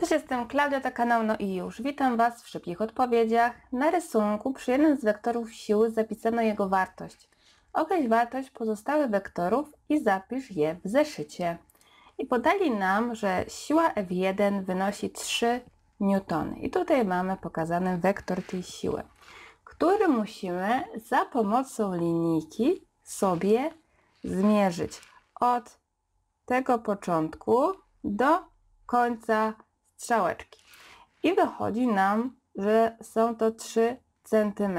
Cześć, jestem Klaudia, to kanał No i już. Witam Was w szybkich odpowiedziach. Na rysunku przy jednym z wektorów siły zapisano jego wartość. Określ wartość pozostałych wektorów i zapisz je w zeszycie. I podali nam, że siła F1 wynosi 3 N. I tutaj mamy pokazany wektor tej siły, który musimy za pomocą linijki sobie zmierzyć od tego początku do końca strzałeczki. I wychodzi nam, że są to 3 cm.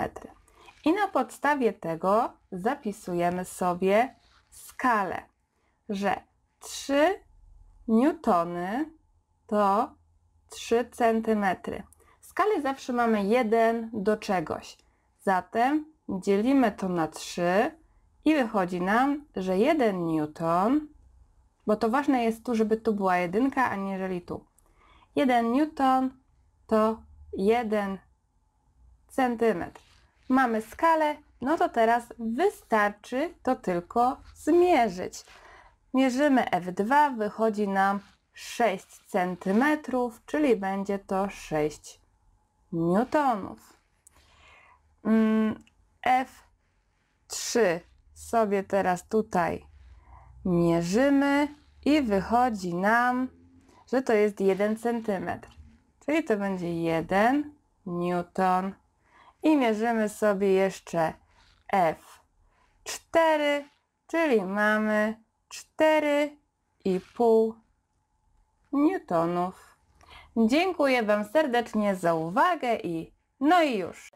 I na podstawie tego zapisujemy sobie skalę, że 3 newtony to 3 cm. Skalę zawsze mamy 1 do czegoś. Zatem dzielimy to na 3 i wychodzi nam, że 1 newton, bo to ważne jest tu, żeby tu była jedynka, aniżeli tu. 1 newton to 1 centymetr. Mamy skalę, no to teraz wystarczy to tylko zmierzyć. Mierzymy F2, wychodzi nam 6 cm, czyli będzie to 6 newtonów. Mm, F3 sobie teraz tutaj mierzymy i wychodzi nam że to jest 1 cm. Czyli to będzie 1 newton. I mierzymy sobie jeszcze F4, czyli mamy 4,5 newtonów. Dziękuję Wam serdecznie za uwagę i no i już.